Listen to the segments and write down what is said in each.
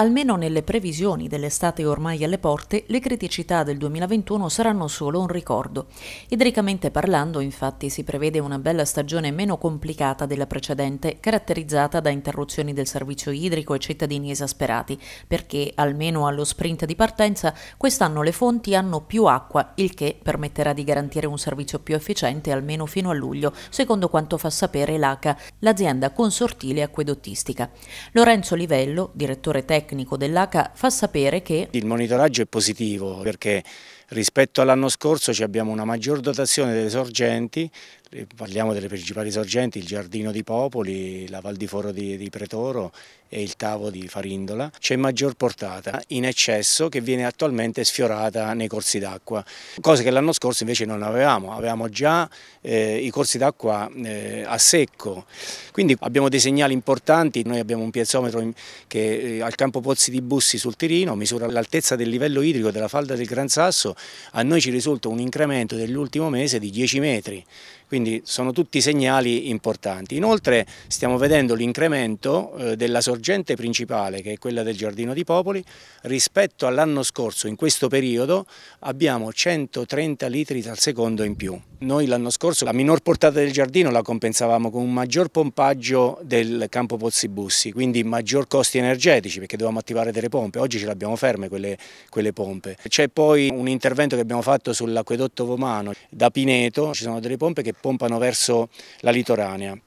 Almeno nelle previsioni dell'estate ormai alle porte, le criticità del 2021 saranno solo un ricordo. Idricamente parlando, infatti, si prevede una bella stagione meno complicata della precedente, caratterizzata da interruzioni del servizio idrico e cittadini esasperati, perché almeno allo sprint di partenza quest'anno le fonti hanno più acqua, il che permetterà di garantire un servizio più efficiente almeno fino a luglio, secondo quanto fa sapere l'ACA, l'azienda consortile acquedottistica. Lorenzo Livello, direttore tecnico tecnico dell'ACA fa sapere che il monitoraggio è positivo perché Rispetto all'anno scorso abbiamo una maggior dotazione delle sorgenti, eh, parliamo delle principali sorgenti, il Giardino di Popoli, la Val di Foro di, di Pretoro e il Tavo di Farindola. C'è maggior portata in eccesso che viene attualmente sfiorata nei corsi d'acqua, cosa che l'anno scorso invece non avevamo, avevamo già eh, i corsi d'acqua eh, a secco. Quindi abbiamo dei segnali importanti, noi abbiamo un piezometro in, che eh, al campo Pozzi di Bussi sul Tirino misura l'altezza del livello idrico della falda del Gran Sasso a noi ci risulta un incremento dell'ultimo mese di 10 metri quindi sono tutti segnali importanti. Inoltre stiamo vedendo l'incremento eh, della sorgente principale che è quella del Giardino di Popoli rispetto all'anno scorso in questo periodo abbiamo 130 litri al secondo in più. Noi l'anno scorso la minor portata del giardino la compensavamo con un maggior pompaggio del campo Pozzi Bussi, quindi maggior costi energetici perché dovevamo attivare delle pompe, oggi ce le abbiamo ferme quelle, quelle pompe. C'è poi un intervento che abbiamo fatto sull'acquedotto Vomano da Pineto, ci sono delle pompe che pompano verso la litoranea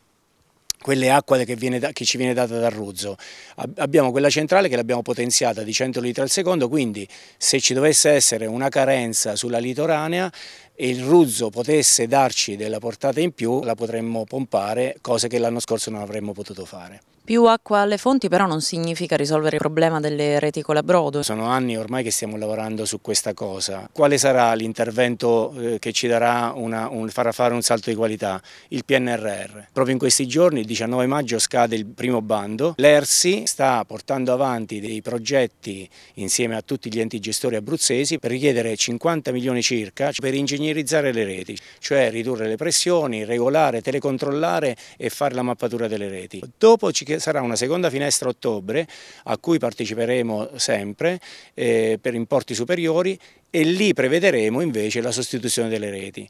quelle acque che, viene, che, ci viene data dal Ruzzo. Abbiamo quella centrale che l'abbiamo potenziata di 100 litri al secondo, quindi se ci dovesse essere una carenza sulla litoranea e il Ruzzo potesse darci della portata in più, la potremmo pompare, cosa che l'anno scorso non avremmo potuto fare. Più acqua alle fonti però non significa risolvere il problema delle reticole a brodo. Sono anni ormai che stiamo lavorando su questa cosa. Quale sarà l'intervento eh, che ci una, un, farà fare un salto di qualità? Il PNRR. Proprio in questi giorni, il 19 maggio, scade il primo bando. L'ERSI sta portando avanti dei progetti insieme a tutti gli enti gestori abruzzesi per richiedere 50 milioni circa per ingegnerizzare le reti, cioè ridurre le pressioni, regolare, telecontrollare e fare la mappatura delle reti. Dopo ci sarà una seconda finestra a ottobre a cui parteciperemo sempre eh, per importi superiori e lì prevederemo invece la sostituzione delle reti.